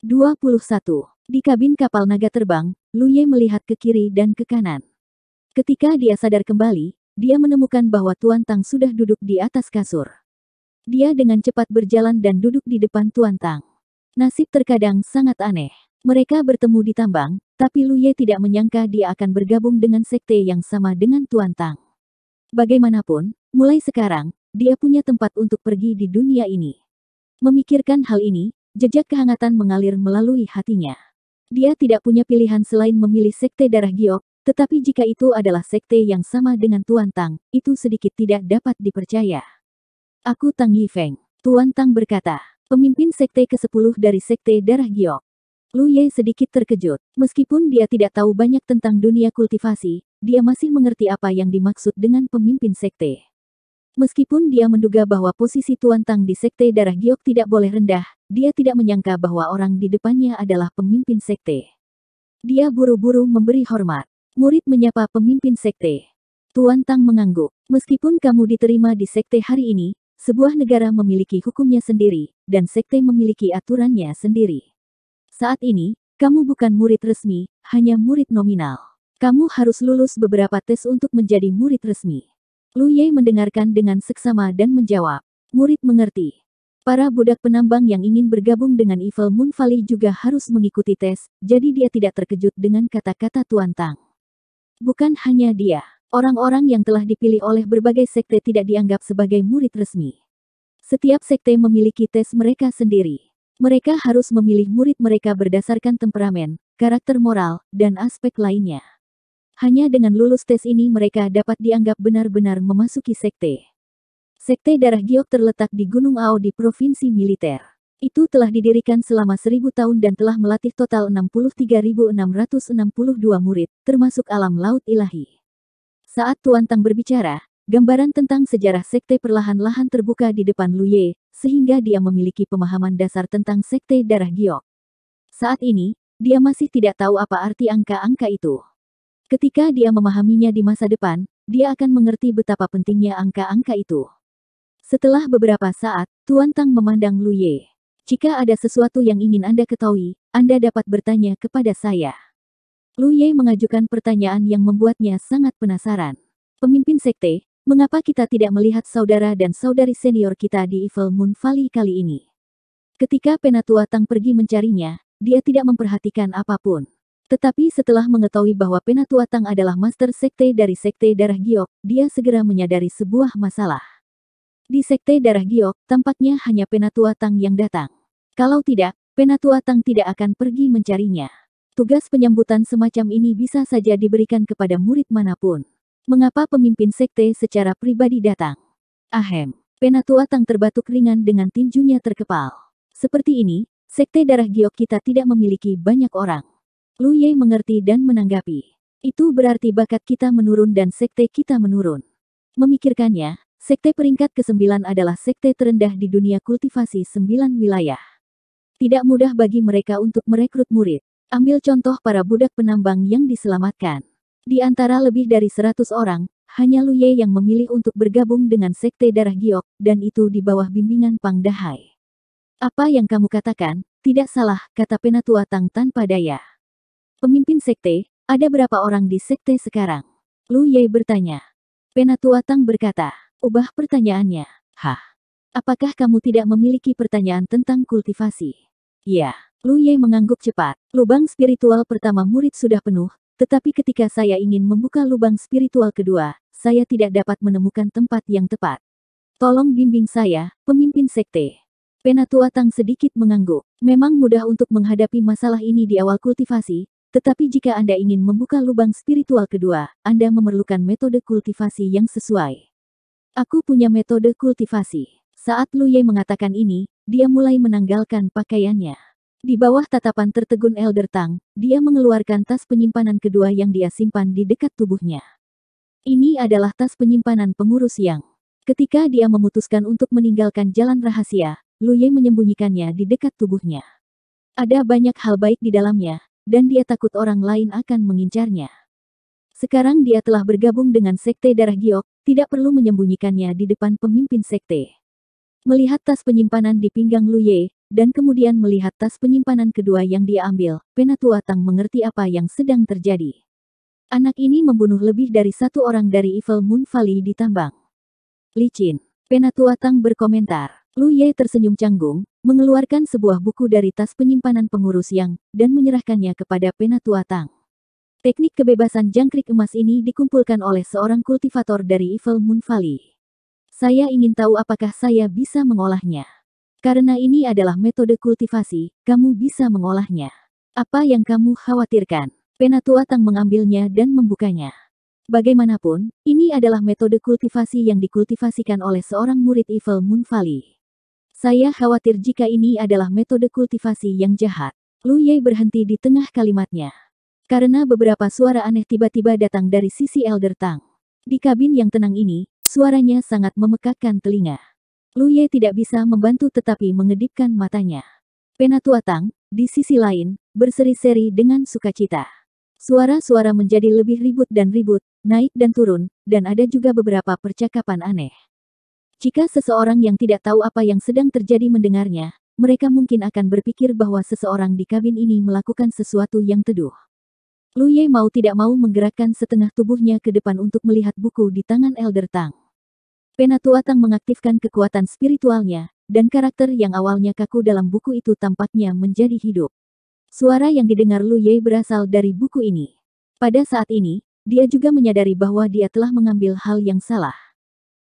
21. Di kabin kapal naga terbang, Luye melihat ke kiri dan ke kanan. Ketika dia sadar kembali, dia menemukan bahwa Tuan Tang sudah duduk di atas kasur. Dia dengan cepat berjalan dan duduk di depan Tuan Tang. Nasib terkadang sangat aneh. Mereka bertemu di tambang, tapi Luye tidak menyangka dia akan bergabung dengan sekte yang sama dengan Tuan Tang. Bagaimanapun, mulai sekarang, dia punya tempat untuk pergi di dunia ini. Memikirkan hal ini, Jejak kehangatan mengalir melalui hatinya. Dia tidak punya pilihan selain memilih sekte darah giok, tetapi jika itu adalah sekte yang sama dengan Tuan Tang, itu sedikit tidak dapat dipercaya. Aku Tang Yifeng, Tuan Tang berkata, pemimpin sekte ke-10 dari sekte darah giok. Lu Ye sedikit terkejut, meskipun dia tidak tahu banyak tentang dunia kultivasi, dia masih mengerti apa yang dimaksud dengan pemimpin sekte. Meskipun dia menduga bahwa posisi Tuan Tang di Sekte Darah Giok tidak boleh rendah, dia tidak menyangka bahwa orang di depannya adalah pemimpin Sekte. Dia buru-buru memberi hormat. Murid menyapa pemimpin Sekte. Tuan Tang mengangguk. Meskipun kamu diterima di Sekte hari ini, sebuah negara memiliki hukumnya sendiri, dan Sekte memiliki aturannya sendiri. Saat ini, kamu bukan murid resmi, hanya murid nominal. Kamu harus lulus beberapa tes untuk menjadi murid resmi. Lu Ye mendengarkan dengan seksama dan menjawab. Murid mengerti. Para budak penambang yang ingin bergabung dengan Evil Moon Valley juga harus mengikuti tes, jadi dia tidak terkejut dengan kata-kata Tuan Tang. Bukan hanya dia, orang-orang yang telah dipilih oleh berbagai sekte tidak dianggap sebagai murid resmi. Setiap sekte memiliki tes mereka sendiri. Mereka harus memilih murid mereka berdasarkan temperamen, karakter moral, dan aspek lainnya. Hanya dengan lulus tes ini mereka dapat dianggap benar-benar memasuki sekte. Sekte Darah Giok terletak di Gunung Ao di Provinsi Militer. Itu telah didirikan selama seribu tahun dan telah melatih total 63.662 murid, termasuk alam laut ilahi. Saat Tuan Tang berbicara, gambaran tentang sejarah sekte perlahan-lahan terbuka di depan Lu Ye, sehingga dia memiliki pemahaman dasar tentang sekte Darah Giok. Saat ini, dia masih tidak tahu apa arti angka-angka itu. Ketika dia memahaminya di masa depan, dia akan mengerti betapa pentingnya angka-angka itu. Setelah beberapa saat, Tuan Tang memandang Lu Ye. Jika ada sesuatu yang ingin Anda ketahui, Anda dapat bertanya kepada saya. Lu Ye mengajukan pertanyaan yang membuatnya sangat penasaran. Pemimpin sekte, mengapa kita tidak melihat saudara dan saudari senior kita di Evil Moon Valley kali ini? Ketika Penatua Tang pergi mencarinya, dia tidak memperhatikan apapun. Tetapi setelah mengetahui bahwa Penatua Tang adalah master sekte dari sekte darah giok, dia segera menyadari sebuah masalah. Di sekte darah giok, tampaknya hanya Penatua Tang yang datang. Kalau tidak, Penatua Tang tidak akan pergi mencarinya. Tugas penyambutan semacam ini bisa saja diberikan kepada murid manapun. Mengapa pemimpin sekte secara pribadi datang? Ahem, Penatua Tang terbatuk ringan dengan tinjunya terkepal. Seperti ini, sekte darah giok kita tidak memiliki banyak orang. Lu Ye mengerti dan menanggapi. Itu berarti bakat kita menurun dan sekte kita menurun. Memikirkannya, sekte peringkat ke-9 adalah sekte terendah di dunia kultivasi sembilan wilayah. Tidak mudah bagi mereka untuk merekrut murid. Ambil contoh para budak penambang yang diselamatkan. Di antara lebih dari 100 orang, hanya Luye yang memilih untuk bergabung dengan sekte darah giok, dan itu di bawah bimbingan Pang Dahai. Apa yang kamu katakan, tidak salah, kata Penatua Tang tanpa daya. Pemimpin sekte, ada berapa orang di sekte sekarang? Lu Ye bertanya. Penatua Tang berkata, ubah pertanyaannya. Hah? Apakah kamu tidak memiliki pertanyaan tentang kultivasi? Ya. Lu Ye mengangguk cepat. Lubang spiritual pertama murid sudah penuh, tetapi ketika saya ingin membuka lubang spiritual kedua, saya tidak dapat menemukan tempat yang tepat. Tolong bimbing saya, pemimpin sekte. Penatua Tang sedikit mengangguk. Memang mudah untuk menghadapi masalah ini di awal kultivasi, tetapi jika Anda ingin membuka lubang spiritual kedua, Anda memerlukan metode kultivasi yang sesuai. Aku punya metode kultivasi. Saat Lu Ye mengatakan ini, dia mulai menanggalkan pakaiannya. Di bawah tatapan tertegun Elder Tang, dia mengeluarkan tas penyimpanan kedua yang dia simpan di dekat tubuhnya. Ini adalah tas penyimpanan pengurus yang. Ketika dia memutuskan untuk meninggalkan jalan rahasia, Lu Ye menyembunyikannya di dekat tubuhnya. Ada banyak hal baik di dalamnya, dan dia takut orang lain akan mengincarnya. Sekarang dia telah bergabung dengan sekte darah giok, tidak perlu menyembunyikannya di depan pemimpin sekte. Melihat tas penyimpanan di pinggang Luye, dan kemudian melihat tas penyimpanan kedua yang dia ambil, Penatua Tang mengerti apa yang sedang terjadi. Anak ini membunuh lebih dari satu orang dari Evil Moon Valley di tambang. Licin, Penatua Tang berkomentar. Lu Ye tersenyum canggung, mengeluarkan sebuah buku dari tas penyimpanan pengurus Yang, dan menyerahkannya kepada Penatua Tang. Teknik kebebasan jangkrik emas ini dikumpulkan oleh seorang kultivator dari Evil Moon Valley. Saya ingin tahu apakah saya bisa mengolahnya. Karena ini adalah metode kultivasi, kamu bisa mengolahnya. Apa yang kamu khawatirkan? Penatua Tang mengambilnya dan membukanya. Bagaimanapun, ini adalah metode kultivasi yang dikultivasikan oleh seorang murid Evil Moon Valley. Saya khawatir jika ini adalah metode kultivasi yang jahat. Lu Ye berhenti di tengah kalimatnya. Karena beberapa suara aneh tiba-tiba datang dari sisi Elder Tang. Di kabin yang tenang ini, suaranya sangat memekakkan telinga. Lu Ye tidak bisa membantu tetapi mengedipkan matanya. Penatua Tang, di sisi lain, berseri-seri dengan sukacita. Suara-suara menjadi lebih ribut dan ribut, naik dan turun, dan ada juga beberapa percakapan aneh. Jika seseorang yang tidak tahu apa yang sedang terjadi mendengarnya, mereka mungkin akan berpikir bahwa seseorang di kabin ini melakukan sesuatu yang teduh. Lu Ye mau tidak mau menggerakkan setengah tubuhnya ke depan untuk melihat buku di tangan Elder Tang. Penatua Tang mengaktifkan kekuatan spiritualnya, dan karakter yang awalnya kaku dalam buku itu tampaknya menjadi hidup. Suara yang didengar Lu Ye berasal dari buku ini. Pada saat ini, dia juga menyadari bahwa dia telah mengambil hal yang salah.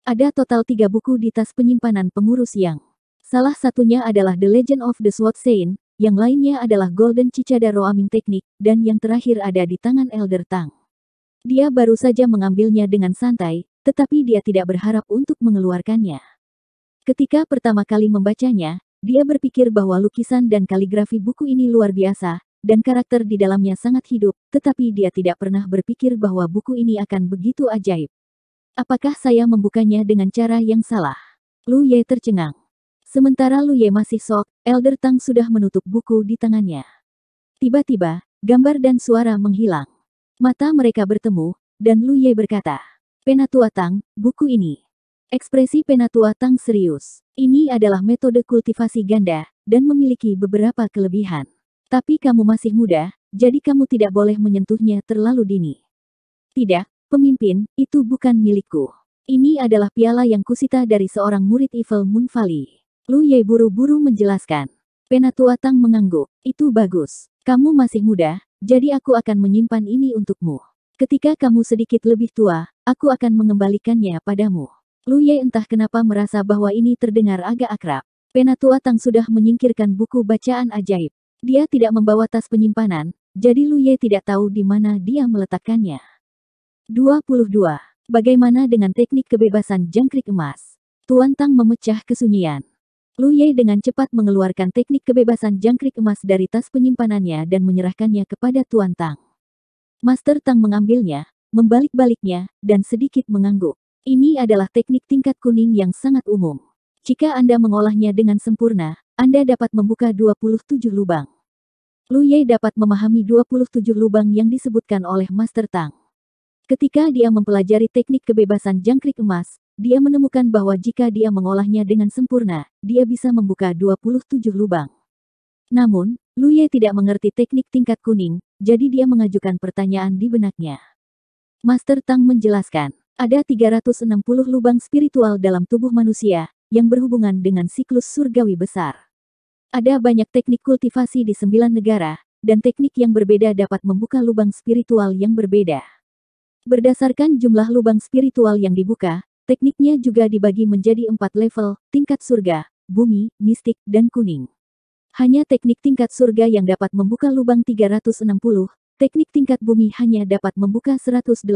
Ada total tiga buku di tas penyimpanan pengurus yang salah satunya adalah The Legend of the Sword Saint, yang lainnya adalah Golden Cicada Roaming Technique, dan yang terakhir ada di tangan Elder Tang. Dia baru saja mengambilnya dengan santai, tetapi dia tidak berharap untuk mengeluarkannya. Ketika pertama kali membacanya, dia berpikir bahwa lukisan dan kaligrafi buku ini luar biasa, dan karakter di dalamnya sangat hidup, tetapi dia tidak pernah berpikir bahwa buku ini akan begitu ajaib. Apakah saya membukanya dengan cara yang salah? Lu Ye tercengang. Sementara Lu Ye masih sok, Elder Tang sudah menutup buku di tangannya. Tiba-tiba, gambar dan suara menghilang. Mata mereka bertemu, dan Lu Ye berkata, Penatua Tang, buku ini. Ekspresi Penatua Tang serius. Ini adalah metode kultivasi ganda, dan memiliki beberapa kelebihan. Tapi kamu masih muda, jadi kamu tidak boleh menyentuhnya terlalu dini. Tidak, Pemimpin, itu bukan milikku. Ini adalah piala yang kusita dari seorang murid Evil Moon Valley. Lu Ye buru-buru menjelaskan. Penatua Tang mengangguk. Itu bagus. Kamu masih muda, jadi aku akan menyimpan ini untukmu. Ketika kamu sedikit lebih tua, aku akan mengembalikannya padamu. Lu Ye entah kenapa merasa bahwa ini terdengar agak akrab. Penatua Tang sudah menyingkirkan buku bacaan ajaib. Dia tidak membawa tas penyimpanan, jadi Lu Ye tidak tahu di mana dia meletakkannya. 22. Bagaimana dengan teknik kebebasan jangkrik emas? Tuan Tang memecah kesunyian. Lu Ye dengan cepat mengeluarkan teknik kebebasan jangkrik emas dari tas penyimpanannya dan menyerahkannya kepada Tuan Tang. Master Tang mengambilnya, membalik-baliknya, dan sedikit mengangguk. Ini adalah teknik tingkat kuning yang sangat umum. Jika Anda mengolahnya dengan sempurna, Anda dapat membuka 27 lubang. Lu Ye dapat memahami 27 lubang yang disebutkan oleh Master Tang. Ketika dia mempelajari teknik kebebasan jangkrik emas, dia menemukan bahwa jika dia mengolahnya dengan sempurna, dia bisa membuka 27 lubang. Namun, Ye tidak mengerti teknik tingkat kuning, jadi dia mengajukan pertanyaan di benaknya. Master Tang menjelaskan, ada 360 lubang spiritual dalam tubuh manusia, yang berhubungan dengan siklus surgawi besar. Ada banyak teknik kultivasi di sembilan negara, dan teknik yang berbeda dapat membuka lubang spiritual yang berbeda. Berdasarkan jumlah lubang spiritual yang dibuka, tekniknya juga dibagi menjadi empat level, tingkat surga, bumi, mistik, dan kuning. Hanya teknik tingkat surga yang dapat membuka lubang 360, teknik tingkat bumi hanya dapat membuka 180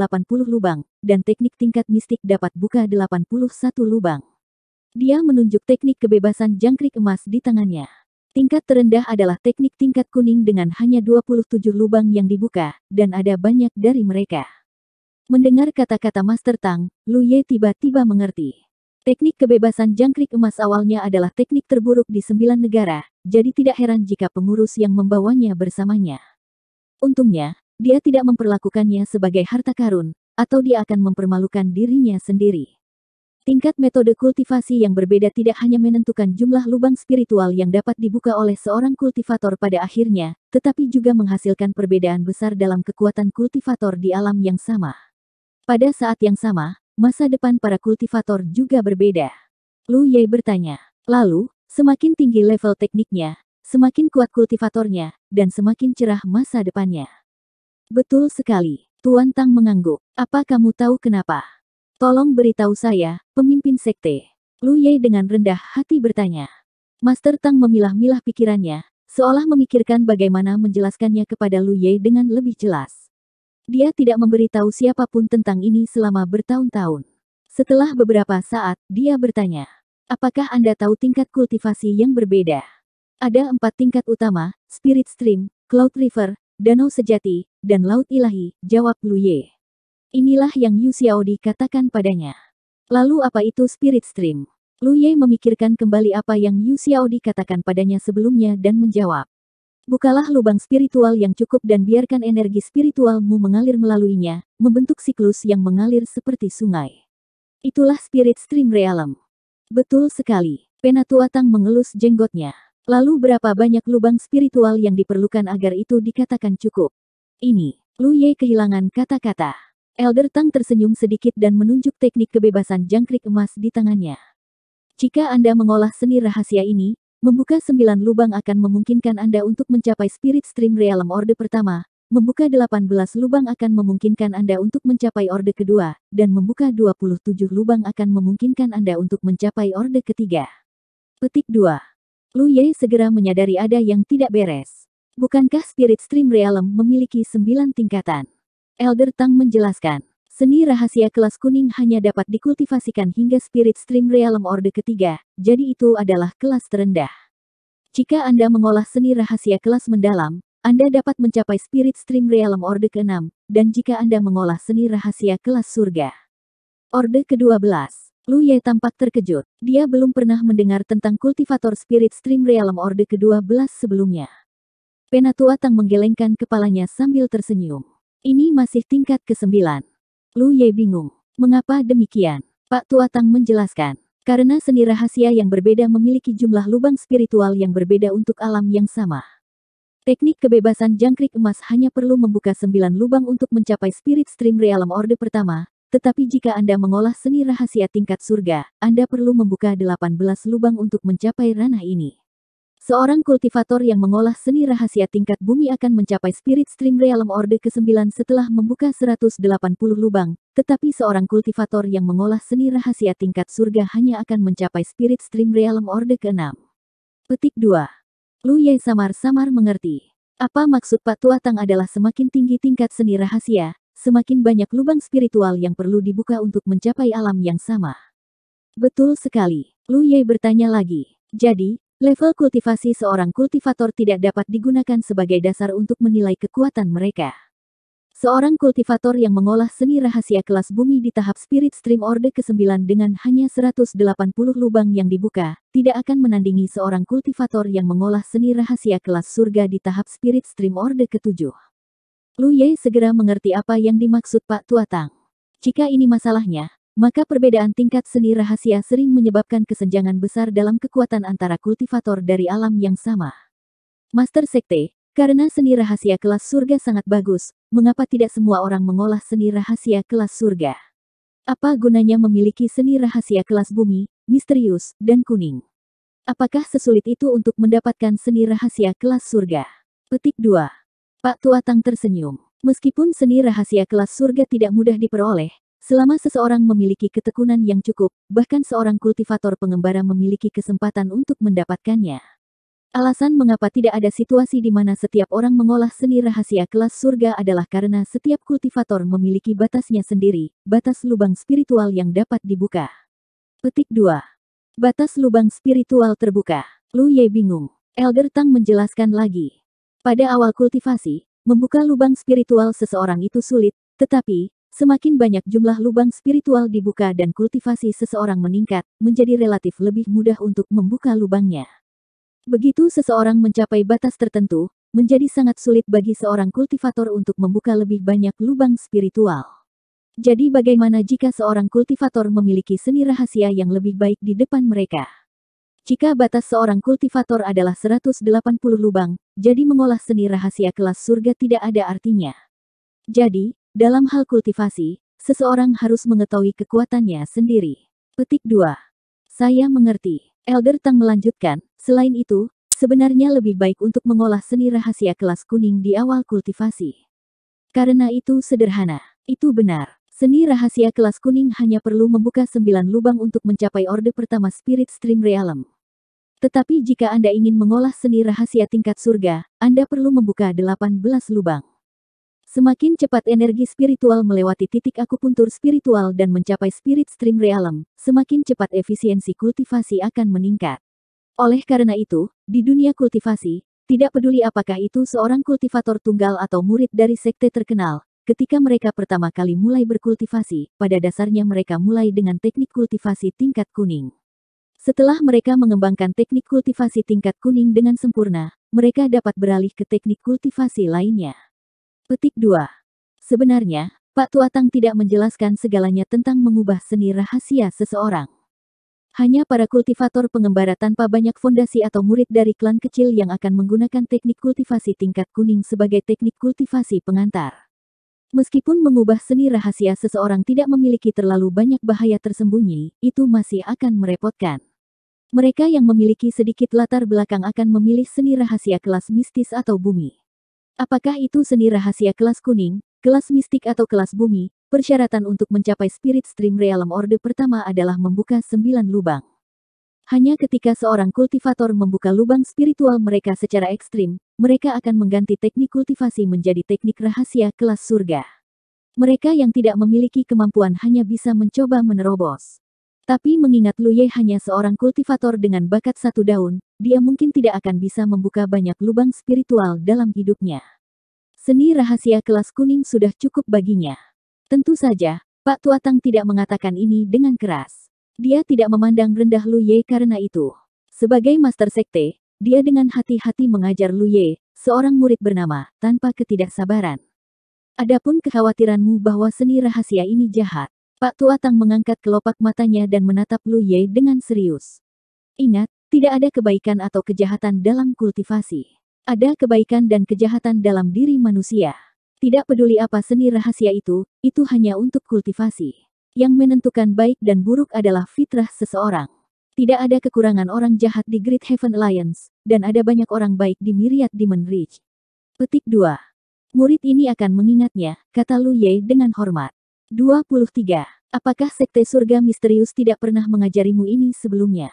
lubang, dan teknik tingkat mistik dapat buka 81 lubang. Dia menunjuk teknik kebebasan jangkrik emas di tangannya. Tingkat terendah adalah teknik tingkat kuning dengan hanya 27 lubang yang dibuka, dan ada banyak dari mereka. Mendengar kata-kata Master Tang, Lu Ye tiba-tiba mengerti. Teknik kebebasan jangkrik emas awalnya adalah teknik terburuk di sembilan negara, jadi tidak heran jika pengurus yang membawanya bersamanya. Untungnya, dia tidak memperlakukannya sebagai harta karun, atau dia akan mempermalukan dirinya sendiri. Tingkat metode kultivasi yang berbeda tidak hanya menentukan jumlah lubang spiritual yang dapat dibuka oleh seorang kultivator pada akhirnya, tetapi juga menghasilkan perbedaan besar dalam kekuatan kultivator di alam yang sama. Pada saat yang sama, masa depan para kultivator juga berbeda. Lu Ye bertanya. Lalu, semakin tinggi level tekniknya, semakin kuat kultivatornya, dan semakin cerah masa depannya. Betul sekali, Tuan Tang mengangguk. Apa kamu tahu kenapa? Tolong beritahu saya, pemimpin sekte. Lu Ye dengan rendah hati bertanya. Master Tang memilah-milah pikirannya, seolah memikirkan bagaimana menjelaskannya kepada Lu Ye dengan lebih jelas. Dia tidak memberitahu siapapun tentang ini selama bertahun-tahun. Setelah beberapa saat, dia bertanya, apakah Anda tahu tingkat kultivasi yang berbeda? Ada empat tingkat utama, Spirit Stream, Cloud River, Danau Sejati, dan Laut Ilahi, jawab Lu Ye. Inilah yang Yu Xiaodi katakan padanya. Lalu apa itu Spirit Stream? Lu Ye memikirkan kembali apa yang Yu Xiaodi katakan padanya sebelumnya dan menjawab. Bukalah lubang spiritual yang cukup dan biarkan energi spiritualmu mengalir melaluinya, membentuk siklus yang mengalir seperti sungai. Itulah spirit stream realm. Betul sekali, Penatua Tang mengelus jenggotnya. Lalu berapa banyak lubang spiritual yang diperlukan agar itu dikatakan cukup? Ini, Lu Ye kehilangan kata-kata. Elder Tang tersenyum sedikit dan menunjuk teknik kebebasan jangkrik emas di tangannya. Jika Anda mengolah seni rahasia ini, Membuka sembilan lubang akan memungkinkan Anda untuk mencapai Spirit Stream Realm Orde pertama, membuka delapan belas lubang akan memungkinkan Anda untuk mencapai Orde kedua, dan membuka dua puluh tujuh lubang akan memungkinkan Anda untuk mencapai Orde ketiga. Petik 2. Lu Ye segera menyadari ada yang tidak beres. Bukankah Spirit Stream Realm memiliki sembilan tingkatan? Elder Tang menjelaskan. Seni rahasia kelas kuning hanya dapat dikultivasikan hingga spirit stream realm orde ketiga, jadi itu adalah kelas terendah. Jika Anda mengolah seni rahasia kelas mendalam, Anda dapat mencapai spirit stream realm orde ke-6, dan jika Anda mengolah seni rahasia kelas surga. Orde ke-12 Lu Ye tampak terkejut. Dia belum pernah mendengar tentang kultivator spirit stream realm orde ke-12 sebelumnya. Penatua Tang menggelengkan kepalanya sambil tersenyum. Ini masih tingkat ke-9. Lu Ye bingung. Mengapa demikian? Pak tua tang menjelaskan. Karena seni rahasia yang berbeda memiliki jumlah lubang spiritual yang berbeda untuk alam yang sama. Teknik kebebasan jangkrik emas hanya perlu membuka sembilan lubang untuk mencapai spirit stream realm orde pertama, tetapi jika Anda mengolah seni rahasia tingkat surga, Anda perlu membuka delapan belas lubang untuk mencapai ranah ini. Seorang kultivator yang mengolah seni rahasia tingkat bumi akan mencapai Spirit Stream Realm Orde ke-9 setelah membuka 180 lubang, tetapi seorang kultivator yang mengolah seni rahasia tingkat surga hanya akan mencapai Spirit Stream Realm Orde ke-6. Petik 2. Lu Ye samar-samar mengerti. Apa maksud Pak Tua Tang adalah semakin tinggi tingkat seni rahasia, semakin banyak lubang spiritual yang perlu dibuka untuk mencapai alam yang sama. Betul sekali. Lu Ye bertanya lagi. Jadi, Level kultivasi seorang kultivator tidak dapat digunakan sebagai dasar untuk menilai kekuatan mereka. Seorang kultivator yang mengolah seni rahasia kelas bumi di tahap Spirit Stream Orde ke-9 dengan hanya 180 lubang yang dibuka, tidak akan menandingi seorang kultivator yang mengolah seni rahasia kelas surga di tahap Spirit Stream Orde ke-7. Lu Ye segera mengerti apa yang dimaksud Pak Tuatang. Jika ini masalahnya, maka perbedaan tingkat seni rahasia sering menyebabkan kesenjangan besar dalam kekuatan antara kultivator dari alam yang sama. Master Sekte, karena seni rahasia kelas surga sangat bagus, mengapa tidak semua orang mengolah seni rahasia kelas surga? Apa gunanya memiliki seni rahasia kelas bumi, misterius, dan kuning? Apakah sesulit itu untuk mendapatkan seni rahasia kelas surga? Petik 2. Pak Tuatang tersenyum. Meskipun seni rahasia kelas surga tidak mudah diperoleh, Selama seseorang memiliki ketekunan yang cukup, bahkan seorang kultivator pengembara memiliki kesempatan untuk mendapatkannya. Alasan mengapa tidak ada situasi di mana setiap orang mengolah seni rahasia kelas surga adalah karena setiap kultivator memiliki batasnya sendiri, batas lubang spiritual yang dapat dibuka. Petik 2. Batas lubang spiritual terbuka. Lu Ye bingung. Elder Tang menjelaskan lagi. Pada awal kultivasi, membuka lubang spiritual seseorang itu sulit, tetapi, Semakin banyak jumlah lubang spiritual dibuka dan kultivasi seseorang meningkat, menjadi relatif lebih mudah untuk membuka lubangnya. Begitu seseorang mencapai batas tertentu, menjadi sangat sulit bagi seorang kultivator untuk membuka lebih banyak lubang spiritual. Jadi bagaimana jika seorang kultivator memiliki seni rahasia yang lebih baik di depan mereka? Jika batas seorang kultivator adalah 180 lubang, jadi mengolah seni rahasia kelas surga tidak ada artinya. Jadi, dalam hal kultivasi, seseorang harus mengetahui kekuatannya sendiri. Petik 2. Saya mengerti. Elder Tang melanjutkan, selain itu, sebenarnya lebih baik untuk mengolah seni rahasia kelas kuning di awal kultivasi. Karena itu sederhana. Itu benar. Seni rahasia kelas kuning hanya perlu membuka sembilan lubang untuk mencapai orde pertama Spirit Stream Realm. Tetapi jika Anda ingin mengolah seni rahasia tingkat surga, Anda perlu membuka 18 lubang. Semakin cepat energi spiritual melewati titik akupuntur spiritual dan mencapai spirit stream realm, semakin cepat efisiensi kultivasi akan meningkat. Oleh karena itu, di dunia kultivasi, tidak peduli apakah itu seorang kultivator tunggal atau murid dari sekte terkenal, ketika mereka pertama kali mulai berkultivasi, pada dasarnya mereka mulai dengan teknik kultivasi tingkat kuning. Setelah mereka mengembangkan teknik kultivasi tingkat kuning dengan sempurna, mereka dapat beralih ke teknik kultivasi lainnya. Petik 2. Sebenarnya, Pak Tuatang tidak menjelaskan segalanya tentang mengubah seni rahasia seseorang. Hanya para kultivator pengembara tanpa banyak fondasi atau murid dari klan kecil yang akan menggunakan teknik kultivasi tingkat kuning sebagai teknik kultivasi pengantar. Meskipun mengubah seni rahasia seseorang tidak memiliki terlalu banyak bahaya tersembunyi, itu masih akan merepotkan. Mereka yang memiliki sedikit latar belakang akan memilih seni rahasia kelas mistis atau bumi. Apakah itu seni rahasia kelas kuning, kelas mistik atau kelas bumi, persyaratan untuk mencapai spirit stream realm orde pertama adalah membuka sembilan lubang. Hanya ketika seorang kultivator membuka lubang spiritual mereka secara ekstrim, mereka akan mengganti teknik kultivasi menjadi teknik rahasia kelas surga. Mereka yang tidak memiliki kemampuan hanya bisa mencoba menerobos. Tapi mengingat Lu Ye hanya seorang kultivator dengan bakat satu daun, dia mungkin tidak akan bisa membuka banyak lubang spiritual dalam hidupnya. Seni rahasia kelas kuning sudah cukup baginya. Tentu saja, Pak Tuatang tidak mengatakan ini dengan keras. Dia tidak memandang rendah Lu Ye karena itu. Sebagai master sekte, dia dengan hati-hati mengajar Lu Ye, seorang murid bernama, tanpa ketidaksabaran. Adapun kekhawatiranmu bahwa seni rahasia ini jahat, Pak tua tang mengangkat kelopak matanya dan menatap Lu Ye dengan serius. Ingat, tidak ada kebaikan atau kejahatan dalam kultivasi. Ada kebaikan dan kejahatan dalam diri manusia. Tidak peduli apa seni rahasia itu, itu hanya untuk kultivasi. Yang menentukan baik dan buruk adalah fitrah seseorang. Tidak ada kekurangan orang jahat di Great Heaven Alliance, dan ada banyak orang baik di Myriad Demon Ridge. Petik 2. Murid ini akan mengingatnya, kata Lu Ye dengan hormat. 23. Apakah sekte surga misterius tidak pernah mengajarimu ini sebelumnya?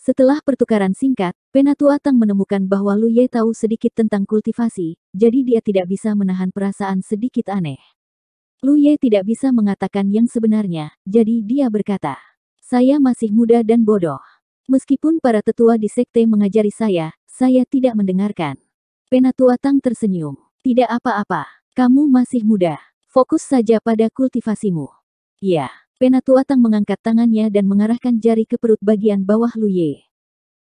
Setelah pertukaran singkat, Penatua Tang menemukan bahwa Lu Ye tahu sedikit tentang kultivasi, jadi dia tidak bisa menahan perasaan sedikit aneh. Lu Ye tidak bisa mengatakan yang sebenarnya, jadi dia berkata, Saya masih muda dan bodoh. Meskipun para tetua di sekte mengajari saya, saya tidak mendengarkan. Penatua Tang tersenyum. Tidak apa-apa, kamu masih muda. Fokus saja pada kultivasimu. Ya, Penatua Tang mengangkat tangannya dan mengarahkan jari ke perut bagian bawah Luye.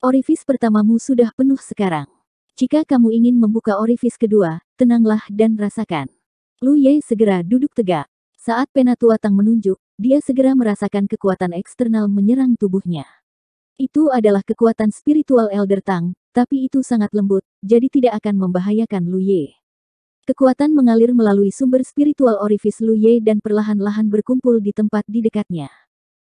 Orifis pertamamu sudah penuh sekarang. Jika kamu ingin membuka orifis kedua, tenanglah dan rasakan. Luye segera duduk tegak. Saat Penatua Tang menunjuk, dia segera merasakan kekuatan eksternal menyerang tubuhnya. Itu adalah kekuatan spiritual Elder Tang, tapi itu sangat lembut, jadi tidak akan membahayakan Luye. Kekuatan mengalir melalui sumber spiritual orifis Lu Ye dan perlahan-lahan berkumpul di tempat di dekatnya.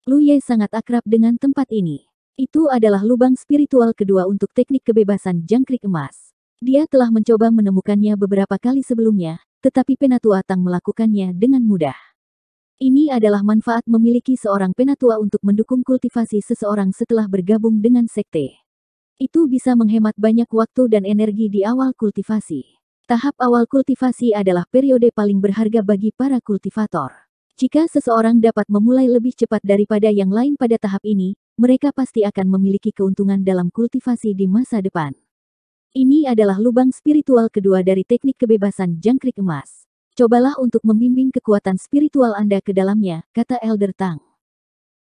Lu Ye sangat akrab dengan tempat ini. Itu adalah lubang spiritual kedua untuk teknik kebebasan jangkrik emas. Dia telah mencoba menemukannya beberapa kali sebelumnya, tetapi Penatua Tang melakukannya dengan mudah. Ini adalah manfaat memiliki seorang Penatua untuk mendukung kultivasi seseorang setelah bergabung dengan sekte. Itu bisa menghemat banyak waktu dan energi di awal kultivasi. Tahap awal kultivasi adalah periode paling berharga bagi para kultivator. Jika seseorang dapat memulai lebih cepat daripada yang lain pada tahap ini, mereka pasti akan memiliki keuntungan dalam kultivasi di masa depan. Ini adalah lubang spiritual kedua dari teknik kebebasan jangkrik emas. Cobalah untuk membimbing kekuatan spiritual Anda ke dalamnya, kata Elder Tang.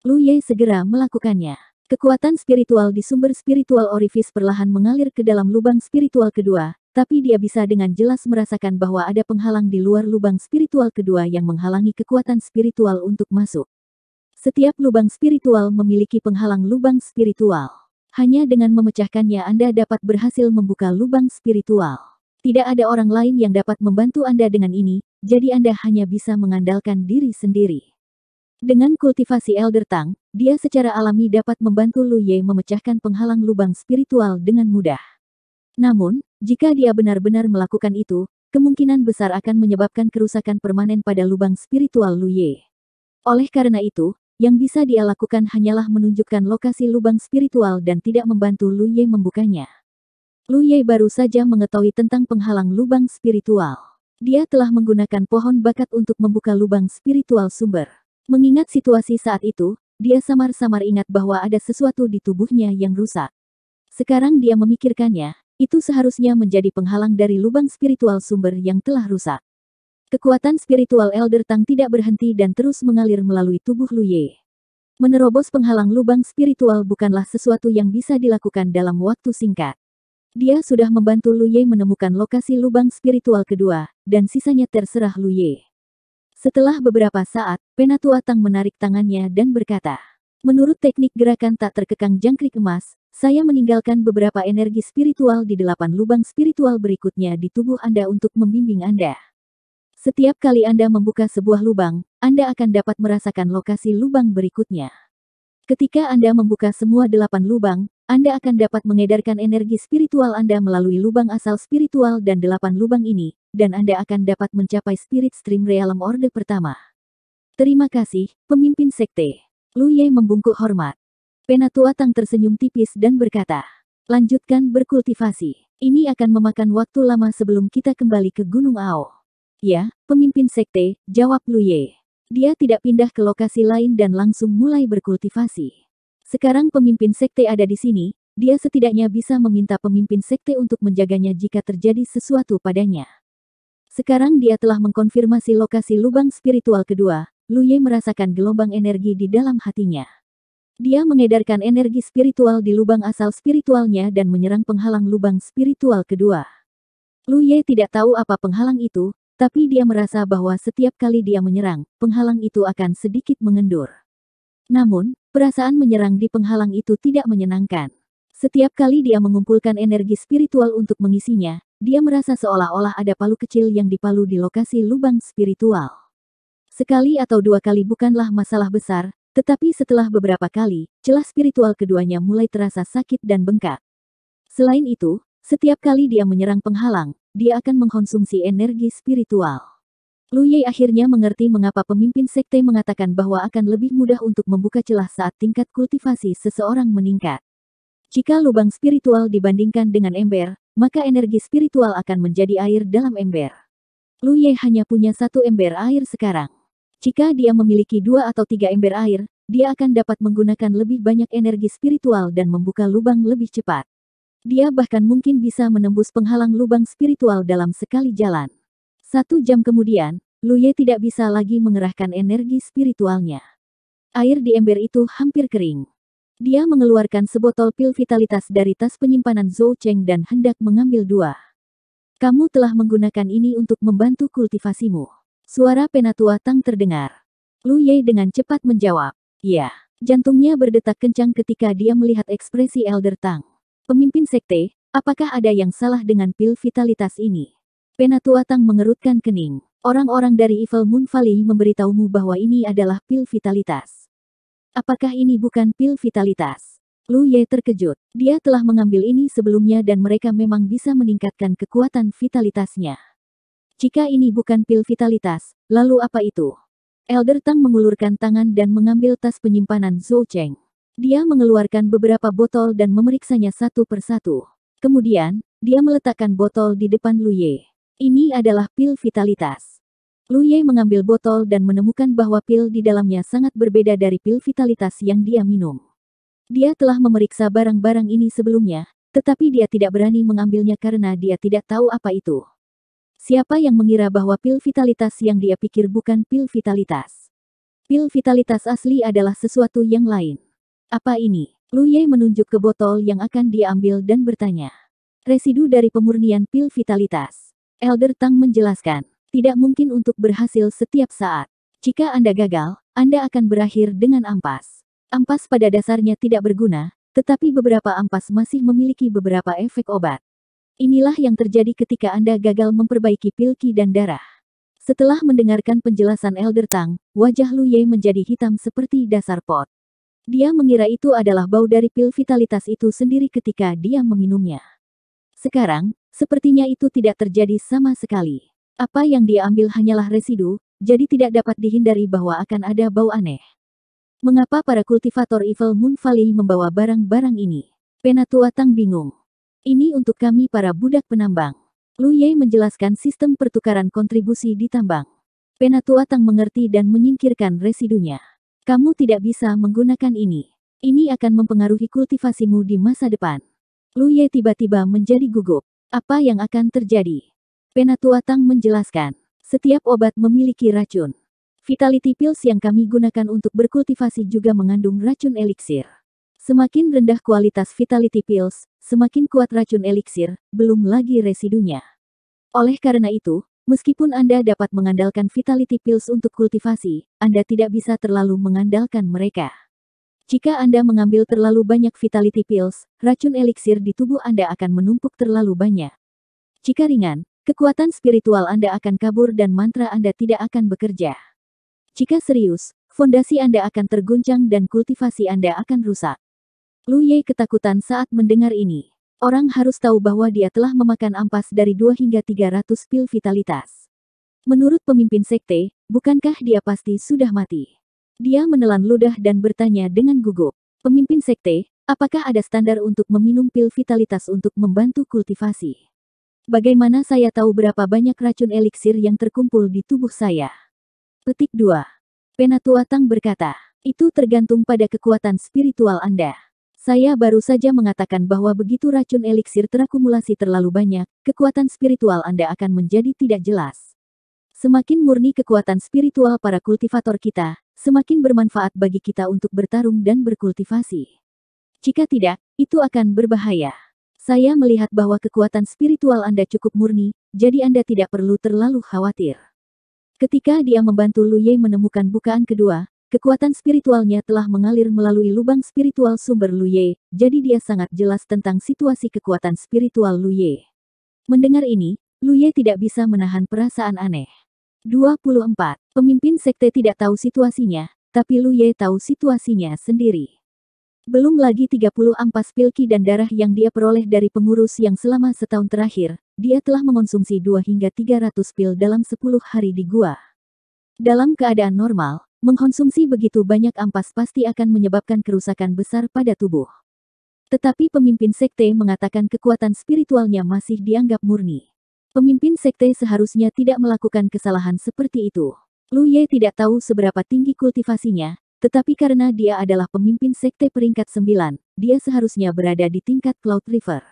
Lu Ye segera melakukannya. Kekuatan spiritual di sumber spiritual orifis perlahan mengalir ke dalam lubang spiritual kedua, tapi dia bisa dengan jelas merasakan bahwa ada penghalang di luar lubang spiritual kedua yang menghalangi kekuatan spiritual untuk masuk. Setiap lubang spiritual memiliki penghalang lubang spiritual. Hanya dengan memecahkannya Anda dapat berhasil membuka lubang spiritual. Tidak ada orang lain yang dapat membantu Anda dengan ini, jadi Anda hanya bisa mengandalkan diri sendiri. Dengan kultivasi Elder Tang, dia secara alami dapat membantu Lu Ye memecahkan penghalang lubang spiritual dengan mudah. Namun, jika dia benar-benar melakukan itu, kemungkinan besar akan menyebabkan kerusakan permanen pada lubang spiritual Luye. Oleh karena itu, yang bisa dia lakukan hanyalah menunjukkan lokasi lubang spiritual dan tidak membantu Luye membukanya. Luye baru saja mengetahui tentang penghalang lubang spiritual. Dia telah menggunakan pohon bakat untuk membuka lubang spiritual sumber. Mengingat situasi saat itu, dia samar-samar ingat bahwa ada sesuatu di tubuhnya yang rusak. Sekarang dia memikirkannya, itu seharusnya menjadi penghalang dari lubang spiritual sumber yang telah rusak. Kekuatan spiritual Elder Tang tidak berhenti dan terus mengalir melalui tubuh Lu Ye. Menerobos penghalang lubang spiritual bukanlah sesuatu yang bisa dilakukan dalam waktu singkat. Dia sudah membantu Lu Ye menemukan lokasi lubang spiritual kedua, dan sisanya terserah Lu Ye. Setelah beberapa saat, Penatua Tang menarik tangannya dan berkata, Menurut teknik gerakan tak terkekang jangkrik emas, saya meninggalkan beberapa energi spiritual di delapan lubang spiritual berikutnya di tubuh Anda untuk membimbing Anda. Setiap kali Anda membuka sebuah lubang, Anda akan dapat merasakan lokasi lubang berikutnya. Ketika Anda membuka semua delapan lubang, Anda akan dapat mengedarkan energi spiritual Anda melalui lubang asal spiritual dan delapan lubang ini, dan Anda akan dapat mencapai spirit stream realm orde pertama. Terima kasih, pemimpin sekte. Lu Ye membungkuk hormat. Penatua Tang tersenyum tipis dan berkata, lanjutkan berkultivasi. Ini akan memakan waktu lama sebelum kita kembali ke Gunung Ao. Ya, pemimpin sekte, jawab Lu Ye. Dia tidak pindah ke lokasi lain dan langsung mulai berkultivasi. Sekarang pemimpin sekte ada di sini, dia setidaknya bisa meminta pemimpin sekte untuk menjaganya jika terjadi sesuatu padanya. Sekarang dia telah mengkonfirmasi lokasi lubang spiritual kedua, Lu Ye merasakan gelombang energi di dalam hatinya. Dia mengedarkan energi spiritual di lubang asal spiritualnya dan menyerang penghalang lubang spiritual kedua. Lu Ye tidak tahu apa penghalang itu, tapi dia merasa bahwa setiap kali dia menyerang, penghalang itu akan sedikit mengendur. Namun, perasaan menyerang di penghalang itu tidak menyenangkan. Setiap kali dia mengumpulkan energi spiritual untuk mengisinya, dia merasa seolah-olah ada palu kecil yang dipalu di lokasi lubang spiritual. Sekali atau dua kali bukanlah masalah besar, tetapi setelah beberapa kali, celah spiritual keduanya mulai terasa sakit dan bengkak. Selain itu, setiap kali dia menyerang penghalang, dia akan mengkonsumsi energi spiritual. Lu Ye akhirnya mengerti mengapa pemimpin sekte mengatakan bahwa akan lebih mudah untuk membuka celah saat tingkat kultivasi seseorang meningkat. Jika lubang spiritual dibandingkan dengan ember, maka energi spiritual akan menjadi air dalam ember. Lu Ye hanya punya satu ember air sekarang. Jika dia memiliki dua atau tiga ember air, dia akan dapat menggunakan lebih banyak energi spiritual dan membuka lubang lebih cepat. Dia bahkan mungkin bisa menembus penghalang lubang spiritual dalam sekali jalan. Satu jam kemudian, Lu Ye tidak bisa lagi mengerahkan energi spiritualnya. Air di ember itu hampir kering. Dia mengeluarkan sebotol pil vitalitas dari tas penyimpanan Zhou Cheng dan hendak mengambil dua. Kamu telah menggunakan ini untuk membantu kultivasimu. Suara penatua Tang terdengar. Lu Ye dengan cepat menjawab, Ya. Jantungnya berdetak kencang ketika dia melihat ekspresi Elder Tang. Pemimpin sekte, apakah ada yang salah dengan pil vitalitas ini? Penatua Tang mengerutkan kening. Orang-orang dari Evil Moon Valley memberitahumu bahwa ini adalah pil vitalitas. Apakah ini bukan pil vitalitas? Lu Ye terkejut. Dia telah mengambil ini sebelumnya dan mereka memang bisa meningkatkan kekuatan vitalitasnya. Jika ini bukan pil vitalitas, lalu apa itu? Elder Tang mengulurkan tangan dan mengambil tas penyimpanan Zhou Cheng. Dia mengeluarkan beberapa botol dan memeriksanya satu persatu. Kemudian, dia meletakkan botol di depan Lu Ye. Ini adalah pil vitalitas. Lu Ye mengambil botol dan menemukan bahwa pil di dalamnya sangat berbeda dari pil vitalitas yang dia minum. Dia telah memeriksa barang-barang ini sebelumnya, tetapi dia tidak berani mengambilnya karena dia tidak tahu apa itu. Siapa yang mengira bahwa pil vitalitas yang dia pikir bukan pil vitalitas? Pil vitalitas asli adalah sesuatu yang lain. Apa ini? Lu Ye menunjuk ke botol yang akan diambil dan bertanya. Residu dari pemurnian pil vitalitas. Elder Tang menjelaskan, tidak mungkin untuk berhasil setiap saat. Jika Anda gagal, Anda akan berakhir dengan ampas. Ampas pada dasarnya tidak berguna, tetapi beberapa ampas masih memiliki beberapa efek obat. Inilah yang terjadi ketika Anda gagal memperbaiki pilki dan darah. Setelah mendengarkan penjelasan Elder Tang, wajah Ye menjadi hitam seperti dasar pot. Dia mengira itu adalah bau dari pil vitalitas itu sendiri ketika dia meminumnya. Sekarang, sepertinya itu tidak terjadi sama sekali. Apa yang dia ambil hanyalah residu, jadi tidak dapat dihindari bahwa akan ada bau aneh. Mengapa para kultivator Evil Moon Valley membawa barang-barang ini? Penatua Tang bingung. Ini untuk kami para budak penambang. Lu Ye menjelaskan sistem pertukaran kontribusi di tambang. Penatua Tang mengerti dan menyingkirkan residunya. Kamu tidak bisa menggunakan ini. Ini akan mempengaruhi kultivasimu di masa depan. Lu Ye tiba-tiba menjadi gugup. Apa yang akan terjadi? Penatua Tang menjelaskan. Setiap obat memiliki racun. Vitality pills yang kami gunakan untuk berkultivasi juga mengandung racun eliksir. Semakin rendah kualitas vitality pills, semakin kuat racun eliksir, belum lagi residunya. Oleh karena itu, meskipun Anda dapat mengandalkan Vitality Pills untuk kultivasi, Anda tidak bisa terlalu mengandalkan mereka. Jika Anda mengambil terlalu banyak Vitality Pills, racun eliksir di tubuh Anda akan menumpuk terlalu banyak. Jika ringan, kekuatan spiritual Anda akan kabur dan mantra Anda tidak akan bekerja. Jika serius, fondasi Anda akan terguncang dan kultivasi Anda akan rusak. Lu Ye ketakutan saat mendengar ini. Orang harus tahu bahwa dia telah memakan ampas dari 2 hingga 300 pil vitalitas. Menurut pemimpin sekte, bukankah dia pasti sudah mati? Dia menelan ludah dan bertanya dengan gugup. Pemimpin sekte, apakah ada standar untuk meminum pil vitalitas untuk membantu kultivasi? Bagaimana saya tahu berapa banyak racun eliksir yang terkumpul di tubuh saya? Petik 2. Penatua Tang berkata, itu tergantung pada kekuatan spiritual Anda. Saya baru saja mengatakan bahwa begitu racun eliksir terakumulasi terlalu banyak, kekuatan spiritual Anda akan menjadi tidak jelas. Semakin murni kekuatan spiritual para kultivator kita, semakin bermanfaat bagi kita untuk bertarung dan berkultivasi. Jika tidak, itu akan berbahaya. Saya melihat bahwa kekuatan spiritual Anda cukup murni, jadi Anda tidak perlu terlalu khawatir. Ketika dia membantu Lu Ye menemukan bukaan kedua, Kekuatan spiritualnya telah mengalir melalui lubang spiritual sumber Lu Ye, jadi dia sangat jelas tentang situasi kekuatan spiritual Lu Ye. Mendengar ini, Lu Ye tidak bisa menahan perasaan aneh. 24. Pemimpin sekte tidak tahu situasinya, tapi Lu Ye tahu situasinya sendiri. Belum lagi 30 ampas pilki dan darah yang dia peroleh dari pengurus yang selama setahun terakhir, dia telah mengonsumsi 2 hingga 300 pil dalam 10 hari di gua. Dalam keadaan normal, Mengkonsumsi begitu banyak ampas pasti akan menyebabkan kerusakan besar pada tubuh. Tetapi pemimpin sekte mengatakan kekuatan spiritualnya masih dianggap murni. Pemimpin sekte seharusnya tidak melakukan kesalahan seperti itu. Lu Ye tidak tahu seberapa tinggi kultivasinya, tetapi karena dia adalah pemimpin sekte peringkat sembilan, dia seharusnya berada di tingkat Cloud River.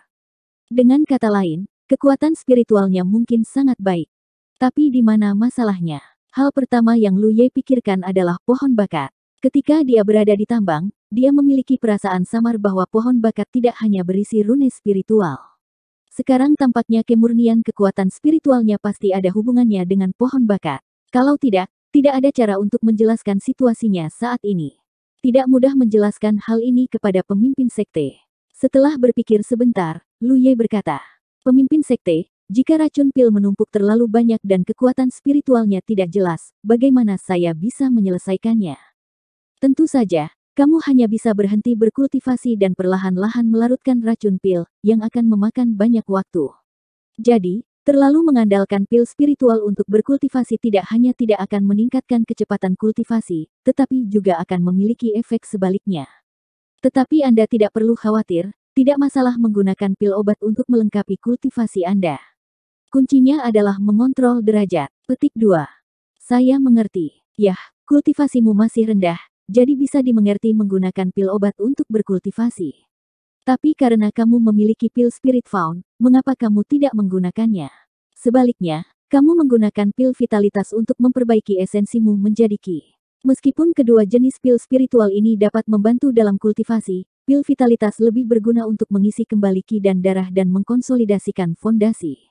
Dengan kata lain, kekuatan spiritualnya mungkin sangat baik. Tapi di mana masalahnya? Hal pertama yang Luye pikirkan adalah pohon bakat. Ketika dia berada di tambang, dia memiliki perasaan samar bahwa pohon bakat tidak hanya berisi rune spiritual. Sekarang tampaknya kemurnian kekuatan spiritualnya pasti ada hubungannya dengan pohon bakat. Kalau tidak, tidak ada cara untuk menjelaskan situasinya saat ini. Tidak mudah menjelaskan hal ini kepada pemimpin sekte. Setelah berpikir sebentar, Luye berkata, Pemimpin sekte, jika racun pil menumpuk terlalu banyak dan kekuatan spiritualnya tidak jelas, bagaimana saya bisa menyelesaikannya? Tentu saja, kamu hanya bisa berhenti berkultivasi dan perlahan-lahan melarutkan racun pil, yang akan memakan banyak waktu. Jadi, terlalu mengandalkan pil spiritual untuk berkultivasi tidak hanya tidak akan meningkatkan kecepatan kultivasi, tetapi juga akan memiliki efek sebaliknya. Tetapi Anda tidak perlu khawatir, tidak masalah menggunakan pil obat untuk melengkapi kultivasi Anda. Kuncinya adalah mengontrol derajat. Petik 2. Saya mengerti. Yah, kultivasimu masih rendah, jadi bisa dimengerti menggunakan pil obat untuk berkultivasi. Tapi karena kamu memiliki pil spirit found, mengapa kamu tidak menggunakannya? Sebaliknya, kamu menggunakan pil vitalitas untuk memperbaiki esensimu menjadi ki. Meskipun kedua jenis pil spiritual ini dapat membantu dalam kultivasi, pil vitalitas lebih berguna untuk mengisi kembali ki dan darah dan mengkonsolidasikan fondasi.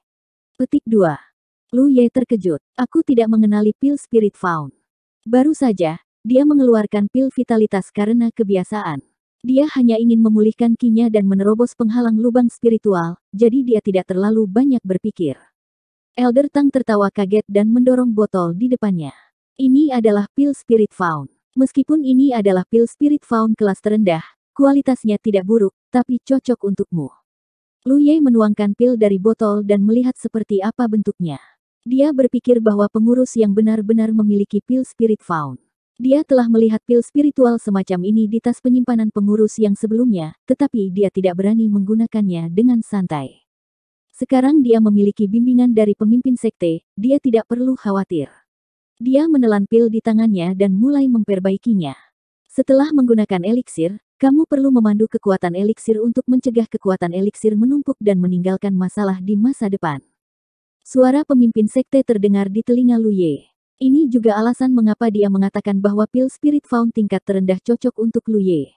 Petik 2. Lu Ye terkejut. Aku tidak mengenali pil Spirit Found. Baru saja, dia mengeluarkan pil vitalitas karena kebiasaan. Dia hanya ingin memulihkan kinya dan menerobos penghalang lubang spiritual, jadi dia tidak terlalu banyak berpikir. Elder Tang tertawa kaget dan mendorong botol di depannya. Ini adalah pil Spirit Found. Meskipun ini adalah pil Spirit Found kelas terendah, kualitasnya tidak buruk, tapi cocok untukmu. Lu Ye menuangkan pil dari botol dan melihat seperti apa bentuknya. Dia berpikir bahwa pengurus yang benar-benar memiliki pil spirit found. Dia telah melihat pil spiritual semacam ini di tas penyimpanan pengurus yang sebelumnya, tetapi dia tidak berani menggunakannya dengan santai. Sekarang dia memiliki bimbingan dari pemimpin sekte, dia tidak perlu khawatir. Dia menelan pil di tangannya dan mulai memperbaikinya. Setelah menggunakan eliksir, kamu perlu memandu kekuatan eliksir untuk mencegah kekuatan eliksir menumpuk dan meninggalkan masalah di masa depan. Suara pemimpin sekte terdengar di telinga Luye. Ini juga alasan mengapa dia mengatakan bahwa pil spirit found tingkat terendah cocok untuk Luye.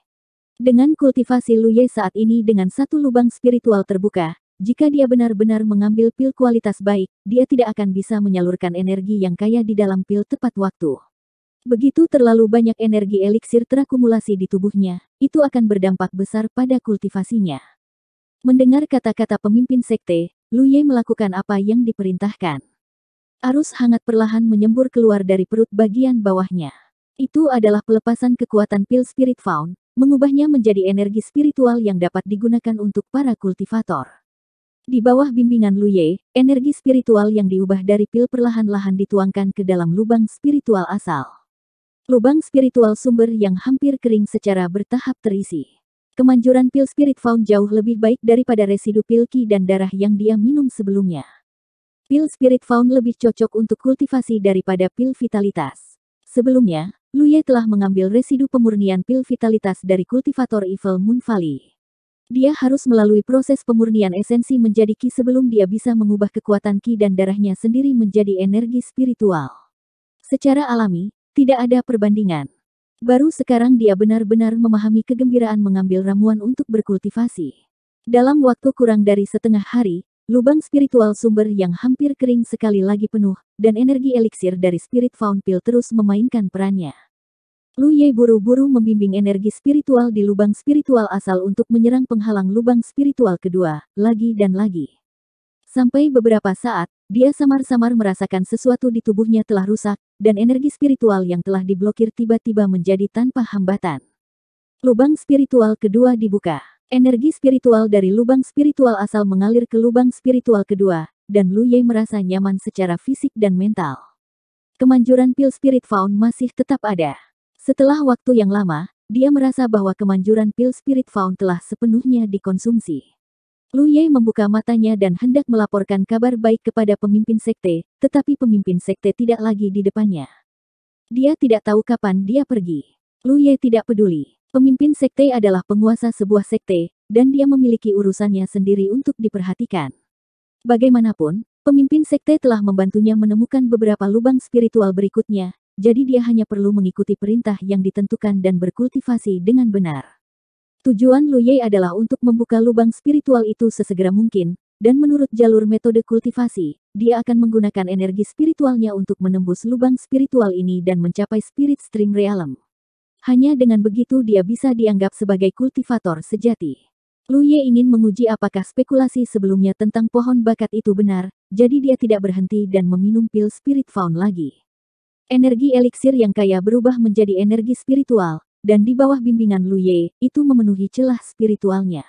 Dengan kultivasi Luye saat ini dengan satu lubang spiritual terbuka, jika dia benar-benar mengambil pil kualitas baik, dia tidak akan bisa menyalurkan energi yang kaya di dalam pil tepat waktu. Begitu terlalu banyak energi eliksir terakumulasi di tubuhnya, itu akan berdampak besar pada kultivasinya. Mendengar kata-kata pemimpin sekte, Lu Ye melakukan apa yang diperintahkan. Arus hangat perlahan menyembur keluar dari perut bagian bawahnya. Itu adalah pelepasan kekuatan pil spirit found, mengubahnya menjadi energi spiritual yang dapat digunakan untuk para kultivator. Di bawah bimbingan Lu Ye, energi spiritual yang diubah dari pil perlahan-lahan dituangkan ke dalam lubang spiritual asal. Lubang spiritual sumber yang hampir kering secara bertahap terisi. Kemanjuran pil spirit found jauh lebih baik daripada residu pil ki dan darah yang dia minum sebelumnya. Pil spirit found lebih cocok untuk kultivasi daripada pil vitalitas. Sebelumnya, Luye telah mengambil residu pemurnian pil vitalitas dari kultivator Evil Moon Valley. Dia harus melalui proses pemurnian esensi menjadi ki sebelum dia bisa mengubah kekuatan ki dan darahnya sendiri menjadi energi spiritual. Secara alami, tidak ada perbandingan. Baru sekarang dia benar-benar memahami kegembiraan mengambil ramuan untuk berkultivasi. Dalam waktu kurang dari setengah hari, lubang spiritual sumber yang hampir kering sekali lagi penuh, dan energi eliksir dari Spirit Found Pill terus memainkan perannya. Lu Ye buru-buru membimbing energi spiritual di lubang spiritual asal untuk menyerang penghalang lubang spiritual kedua, lagi dan lagi. Sampai beberapa saat, dia samar-samar merasakan sesuatu di tubuhnya telah rusak, dan energi spiritual yang telah diblokir tiba-tiba menjadi tanpa hambatan. Lubang spiritual kedua dibuka. Energi spiritual dari lubang spiritual asal mengalir ke lubang spiritual kedua, dan Lu Ye merasa nyaman secara fisik dan mental. Kemanjuran pil Spirit Faun masih tetap ada. Setelah waktu yang lama, dia merasa bahwa kemanjuran pil Spirit Faun telah sepenuhnya dikonsumsi. Lu Ye membuka matanya dan hendak melaporkan kabar baik kepada pemimpin sekte, tetapi pemimpin sekte tidak lagi di depannya. Dia tidak tahu kapan dia pergi. Lu Ye tidak peduli. Pemimpin sekte adalah penguasa sebuah sekte, dan dia memiliki urusannya sendiri untuk diperhatikan. Bagaimanapun, pemimpin sekte telah membantunya menemukan beberapa lubang spiritual berikutnya, jadi dia hanya perlu mengikuti perintah yang ditentukan dan berkultivasi dengan benar. Tujuan Lu Ye adalah untuk membuka lubang spiritual itu sesegera mungkin, dan menurut jalur metode kultivasi, dia akan menggunakan energi spiritualnya untuk menembus lubang spiritual ini dan mencapai spirit stream realm. Hanya dengan begitu dia bisa dianggap sebagai kultivator sejati. Lu Ye ingin menguji apakah spekulasi sebelumnya tentang pohon bakat itu benar, jadi dia tidak berhenti dan meminum pil spirit found lagi. Energi eliksir yang kaya berubah menjadi energi spiritual, dan di bawah bimbingan Lu Ye, itu memenuhi celah spiritualnya.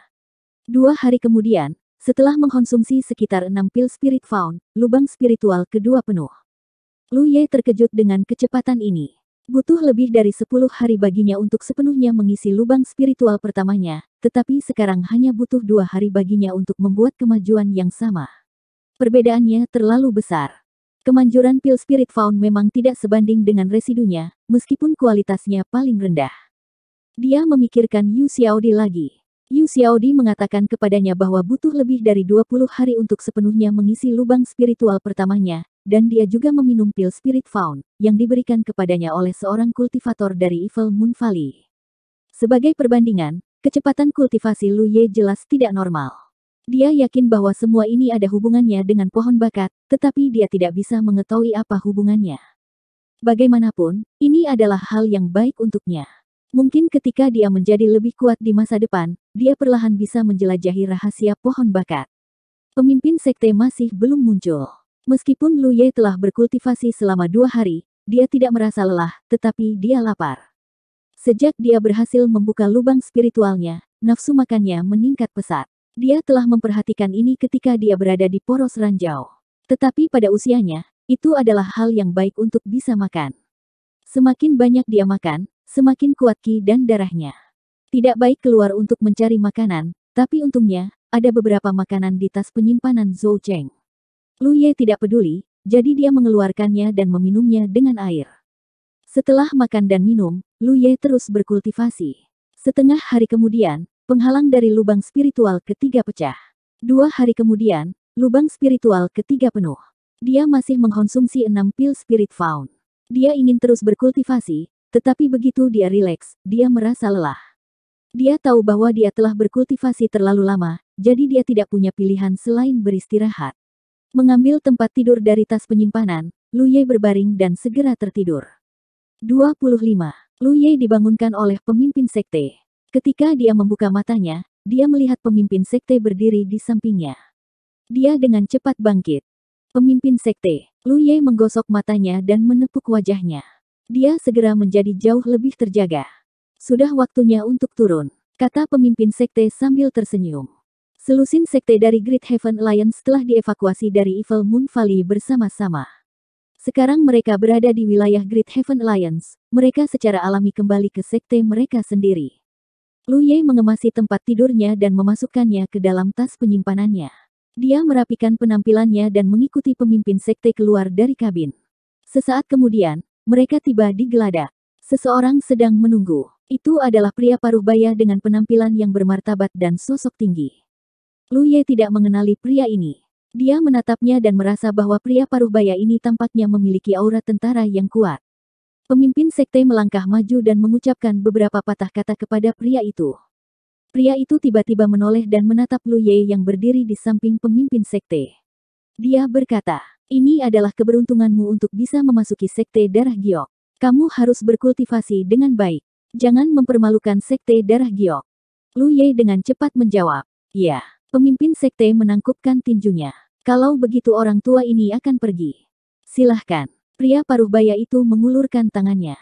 Dua hari kemudian, setelah mengkonsumsi sekitar enam pil spirit found, lubang spiritual kedua penuh. Lu Ye terkejut dengan kecepatan ini. Butuh lebih dari sepuluh hari baginya untuk sepenuhnya mengisi lubang spiritual pertamanya, tetapi sekarang hanya butuh dua hari baginya untuk membuat kemajuan yang sama. Perbedaannya terlalu besar. Kemanjuran pil spirit found memang tidak sebanding dengan residunya, meskipun kualitasnya paling rendah. Dia memikirkan Yu Xiaodi lagi. Yu Xiaodi mengatakan kepadanya bahwa butuh lebih dari 20 hari untuk sepenuhnya mengisi lubang spiritual pertamanya, dan dia juga meminum pil Spirit Found, yang diberikan kepadanya oleh seorang kultivator dari Evil Moon Valley. Sebagai perbandingan, kecepatan kultivasi Lu Ye jelas tidak normal. Dia yakin bahwa semua ini ada hubungannya dengan pohon bakat, tetapi dia tidak bisa mengetahui apa hubungannya. Bagaimanapun, ini adalah hal yang baik untuknya. Mungkin ketika dia menjadi lebih kuat di masa depan, dia perlahan bisa menjelajahi rahasia pohon bakat. Pemimpin sekte masih belum muncul. Meskipun Lu Ye telah berkultivasi selama dua hari, dia tidak merasa lelah, tetapi dia lapar. Sejak dia berhasil membuka lubang spiritualnya, nafsu makannya meningkat pesat. Dia telah memperhatikan ini ketika dia berada di poros ranjau. Tetapi pada usianya, itu adalah hal yang baik untuk bisa makan. Semakin banyak dia makan, semakin kuat ki dan darahnya. Tidak baik keluar untuk mencari makanan, tapi untungnya, ada beberapa makanan di tas penyimpanan Zhou Cheng. Lu Ye tidak peduli, jadi dia mengeluarkannya dan meminumnya dengan air. Setelah makan dan minum, Lu Ye terus berkultivasi. Setengah hari kemudian, penghalang dari lubang spiritual ketiga pecah. Dua hari kemudian, lubang spiritual ketiga penuh. Dia masih mengkonsumsi enam pil spirit found. Dia ingin terus berkultivasi, tetapi begitu dia rileks, dia merasa lelah. Dia tahu bahwa dia telah berkultivasi terlalu lama, jadi dia tidak punya pilihan selain beristirahat. Mengambil tempat tidur dari tas penyimpanan, Lu Ye berbaring dan segera tertidur. 25. Ye dibangunkan oleh pemimpin sekte. Ketika dia membuka matanya, dia melihat pemimpin sekte berdiri di sampingnya. Dia dengan cepat bangkit. Pemimpin sekte, Lu Ye menggosok matanya dan menepuk wajahnya. Dia segera menjadi jauh lebih terjaga. Sudah waktunya untuk turun, kata pemimpin sekte sambil tersenyum. Selusin sekte dari Great Heaven Alliance telah dievakuasi dari Evil Moon Valley bersama-sama. Sekarang mereka berada di wilayah Great Heaven Alliance, mereka secara alami kembali ke sekte mereka sendiri. Lu Ye mengemasi tempat tidurnya dan memasukkannya ke dalam tas penyimpanannya. Dia merapikan penampilannya dan mengikuti pemimpin sekte keluar dari kabin. Sesaat kemudian, mereka tiba di geladak. Seseorang sedang menunggu. Itu adalah pria paruh baya dengan penampilan yang bermartabat dan sosok tinggi. Lu Ye tidak mengenali pria ini. Dia menatapnya dan merasa bahwa pria paruh baya ini tampaknya memiliki aura tentara yang kuat. Pemimpin sekte melangkah maju dan mengucapkan beberapa patah kata kepada pria itu. Pria itu tiba-tiba menoleh dan menatap Lu Ye yang berdiri di samping pemimpin sekte. Dia berkata, ini adalah keberuntunganmu untuk bisa memasuki sekte darah giok. Kamu harus berkultivasi dengan baik. Jangan mempermalukan sekte darah giok. Lu Ye dengan cepat menjawab. Ya, pemimpin sekte menangkupkan tinjunya. Kalau begitu orang tua ini akan pergi. Silahkan. Pria paruh baya itu mengulurkan tangannya.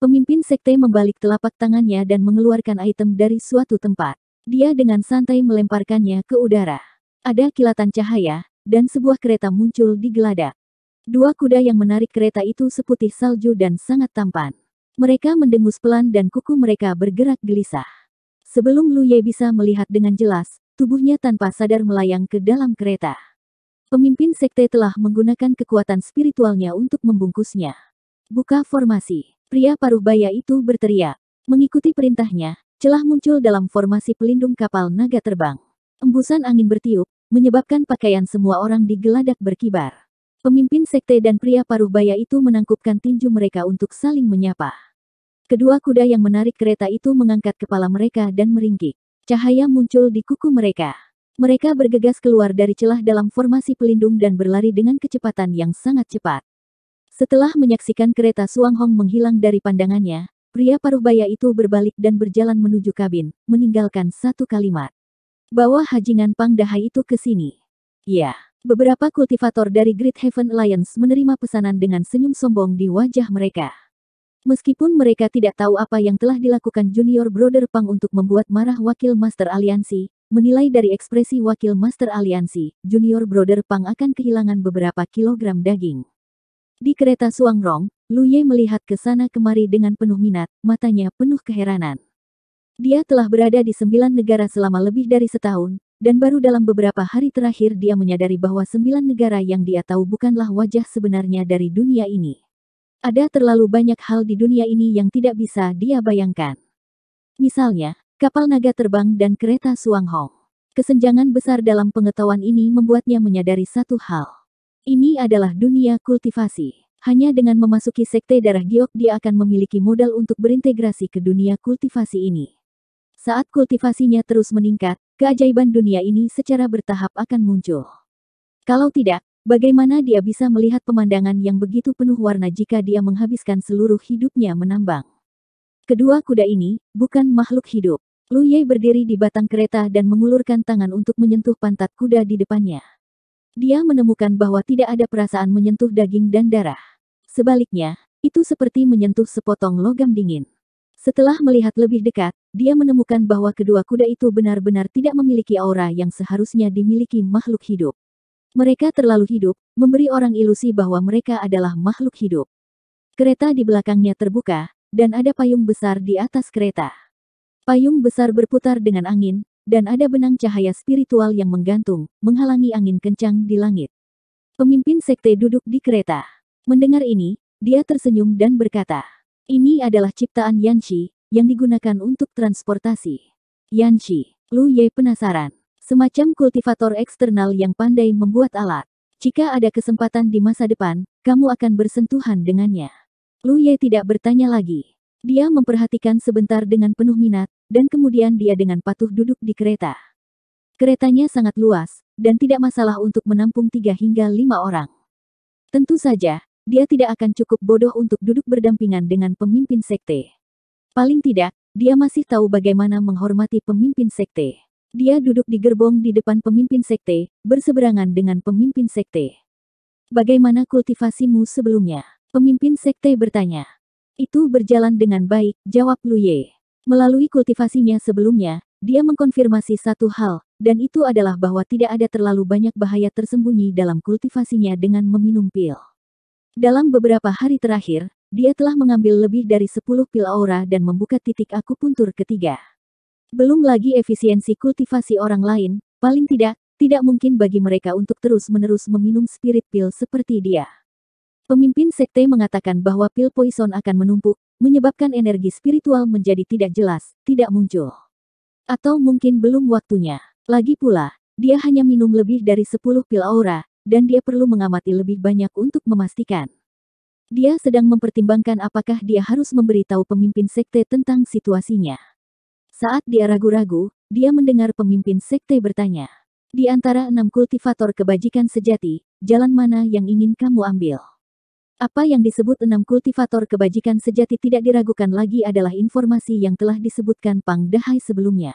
Pemimpin sekte membalik telapak tangannya dan mengeluarkan item dari suatu tempat. Dia dengan santai melemparkannya ke udara. Ada kilatan cahaya, dan sebuah kereta muncul di gelada. Dua kuda yang menarik kereta itu seputih salju dan sangat tampan. Mereka mendengus pelan dan kuku mereka bergerak gelisah. Sebelum Lu Ye bisa melihat dengan jelas, tubuhnya tanpa sadar melayang ke dalam kereta. Pemimpin sekte telah menggunakan kekuatan spiritualnya untuk membungkusnya. Buka formasi. Pria paruh baya itu berteriak. Mengikuti perintahnya, celah muncul dalam formasi pelindung kapal naga terbang. Embusan angin bertiup, menyebabkan pakaian semua orang digeladak berkibar. Pemimpin sekte dan pria paruh baya itu menangkupkan tinju mereka untuk saling menyapa. Kedua kuda yang menarik kereta itu mengangkat kepala mereka dan meringkik. Cahaya muncul di kuku mereka. Mereka bergegas keluar dari celah dalam formasi pelindung dan berlari dengan kecepatan yang sangat cepat. Setelah menyaksikan kereta Suang Hong menghilang dari pandangannya, pria paruh baya itu berbalik dan berjalan menuju kabin, meninggalkan satu kalimat. Bawa Hajingan Pang Pangdahai itu ke sini. Ya, beberapa kultivator dari Great Heaven Alliance menerima pesanan dengan senyum sombong di wajah mereka. Meskipun mereka tidak tahu apa yang telah dilakukan Junior Brother Pang untuk membuat marah Wakil Master Aliansi, menilai dari ekspresi Wakil Master Aliansi, Junior Brother Pang akan kehilangan beberapa kilogram daging. Di kereta Suangrong, Ye melihat ke sana kemari dengan penuh minat, matanya penuh keheranan. Dia telah berada di sembilan negara selama lebih dari setahun, dan baru dalam beberapa hari terakhir dia menyadari bahwa sembilan negara yang dia tahu bukanlah wajah sebenarnya dari dunia ini. Ada terlalu banyak hal di dunia ini yang tidak bisa dia bayangkan. Misalnya, kapal naga terbang dan kereta suang Hong. Kesenjangan besar dalam pengetahuan ini membuatnya menyadari satu hal. Ini adalah dunia kultivasi. Hanya dengan memasuki sekte darah giok dia akan memiliki modal untuk berintegrasi ke dunia kultivasi ini. Saat kultivasinya terus meningkat, keajaiban dunia ini secara bertahap akan muncul. Kalau tidak, bagaimana dia bisa melihat pemandangan yang begitu penuh warna jika dia menghabiskan seluruh hidupnya menambang? Kedua kuda ini bukan makhluk hidup. Lu Ye berdiri di batang kereta dan mengulurkan tangan untuk menyentuh pantat kuda di depannya. Dia menemukan bahwa tidak ada perasaan menyentuh daging dan darah. Sebaliknya, itu seperti menyentuh sepotong logam dingin. Setelah melihat lebih dekat, dia menemukan bahwa kedua kuda itu benar-benar tidak memiliki aura yang seharusnya dimiliki makhluk hidup. Mereka terlalu hidup, memberi orang ilusi bahwa mereka adalah makhluk hidup. Kereta di belakangnya terbuka, dan ada payung besar di atas kereta. Payung besar berputar dengan angin, dan ada benang cahaya spiritual yang menggantung, menghalangi angin kencang di langit. Pemimpin sekte duduk di kereta. Mendengar ini, dia tersenyum dan berkata, ini adalah ciptaan Yanxi, yang digunakan untuk transportasi. Yanxi, Lu Ye penasaran. Semacam kultivator eksternal yang pandai membuat alat. Jika ada kesempatan di masa depan, kamu akan bersentuhan dengannya. Lu Ye tidak bertanya lagi. Dia memperhatikan sebentar dengan penuh minat, dan kemudian dia dengan patuh duduk di kereta. Keretanya sangat luas, dan tidak masalah untuk menampung tiga hingga lima orang. Tentu saja, dia tidak akan cukup bodoh untuk duduk berdampingan dengan pemimpin sekte. Paling tidak, dia masih tahu bagaimana menghormati pemimpin sekte. Dia duduk di gerbong di depan pemimpin sekte, berseberangan dengan pemimpin sekte. Bagaimana kultivasimu sebelumnya? Pemimpin sekte bertanya. Itu berjalan dengan baik, jawab Luye. Melalui kultivasinya sebelumnya, dia mengkonfirmasi satu hal, dan itu adalah bahwa tidak ada terlalu banyak bahaya tersembunyi dalam kultivasinya dengan meminum pil. Dalam beberapa hari terakhir, dia telah mengambil lebih dari 10 pil aura dan membuka titik akupuntur ketiga. Belum lagi efisiensi kultivasi orang lain, paling tidak, tidak mungkin bagi mereka untuk terus-menerus meminum spirit pil seperti dia. Pemimpin sekte mengatakan bahwa pil poison akan menumpuk, menyebabkan energi spiritual menjadi tidak jelas, tidak muncul. Atau mungkin belum waktunya. Lagi pula, dia hanya minum lebih dari 10 pil aura, dan dia perlu mengamati lebih banyak untuk memastikan. Dia sedang mempertimbangkan apakah dia harus memberitahu pemimpin sekte tentang situasinya. Saat dia ragu-ragu, dia mendengar pemimpin sekte bertanya. Di antara enam kultivator kebajikan sejati, jalan mana yang ingin kamu ambil? Apa yang disebut enam kultivator kebajikan sejati tidak diragukan lagi adalah informasi yang telah disebutkan Pang Dahai sebelumnya.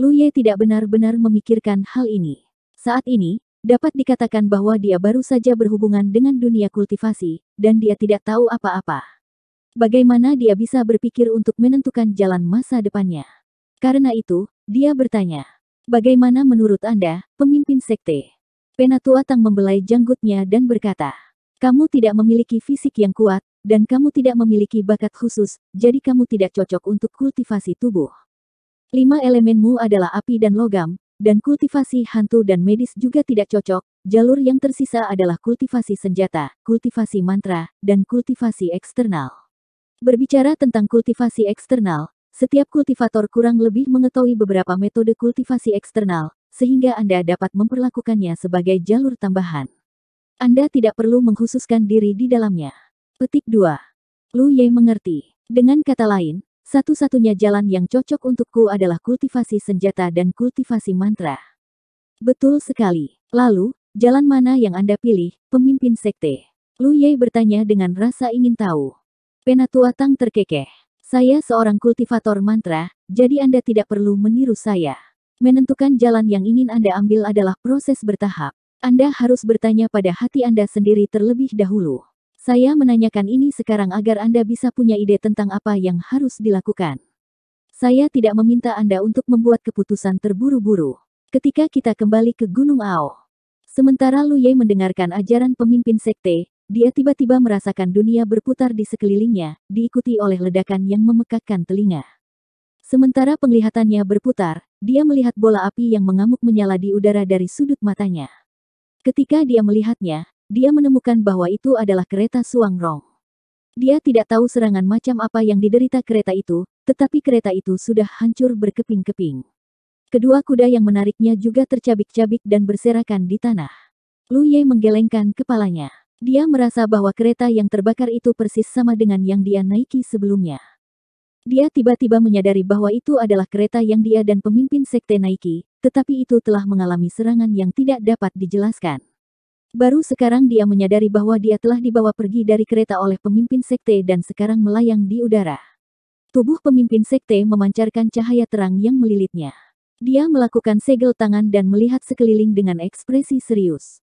Lu Ye tidak benar-benar memikirkan hal ini. Saat ini, Dapat dikatakan bahwa dia baru saja berhubungan dengan dunia kultivasi, dan dia tidak tahu apa-apa. Bagaimana dia bisa berpikir untuk menentukan jalan masa depannya? Karena itu, dia bertanya, bagaimana menurut Anda, pemimpin sekte? Penatua Tang membelai janggutnya dan berkata, kamu tidak memiliki fisik yang kuat, dan kamu tidak memiliki bakat khusus, jadi kamu tidak cocok untuk kultivasi tubuh. Lima elemenmu adalah api dan logam, dan kultivasi hantu dan medis juga tidak cocok, jalur yang tersisa adalah kultivasi senjata, kultivasi mantra, dan kultivasi eksternal. Berbicara tentang kultivasi eksternal, setiap kultivator kurang lebih mengetahui beberapa metode kultivasi eksternal, sehingga Anda dapat memperlakukannya sebagai jalur tambahan. Anda tidak perlu mengkhususkan diri di dalamnya. Petik 2. Lu Ye mengerti. Dengan kata lain, satu-satunya jalan yang cocok untukku adalah kultivasi senjata dan kultivasi mantra. Betul sekali. Lalu, jalan mana yang Anda pilih, pemimpin sekte? Lu Ye bertanya dengan rasa ingin tahu. Penatua Tang terkekeh. Saya seorang kultivator mantra, jadi Anda tidak perlu meniru saya. Menentukan jalan yang ingin Anda ambil adalah proses bertahap. Anda harus bertanya pada hati Anda sendiri terlebih dahulu. Saya menanyakan ini sekarang agar Anda bisa punya ide tentang apa yang harus dilakukan. Saya tidak meminta Anda untuk membuat keputusan terburu-buru. Ketika kita kembali ke Gunung Ao. Sementara Lu Ye mendengarkan ajaran pemimpin sekte, dia tiba-tiba merasakan dunia berputar di sekelilingnya, diikuti oleh ledakan yang memekakkan telinga. Sementara penglihatannya berputar, dia melihat bola api yang mengamuk menyala di udara dari sudut matanya. Ketika dia melihatnya, dia menemukan bahwa itu adalah kereta Suang Rong. Dia tidak tahu serangan macam apa yang diderita kereta itu, tetapi kereta itu sudah hancur berkeping-keping. Kedua kuda yang menariknya juga tercabik-cabik dan berserakan di tanah. Lu Ye menggelengkan kepalanya. Dia merasa bahwa kereta yang terbakar itu persis sama dengan yang dia naiki sebelumnya. Dia tiba-tiba menyadari bahwa itu adalah kereta yang dia dan pemimpin sekte naiki, tetapi itu telah mengalami serangan yang tidak dapat dijelaskan. Baru sekarang dia menyadari bahwa dia telah dibawa pergi dari kereta oleh pemimpin sekte dan sekarang melayang di udara. Tubuh pemimpin sekte memancarkan cahaya terang yang melilitnya. Dia melakukan segel tangan dan melihat sekeliling dengan ekspresi serius.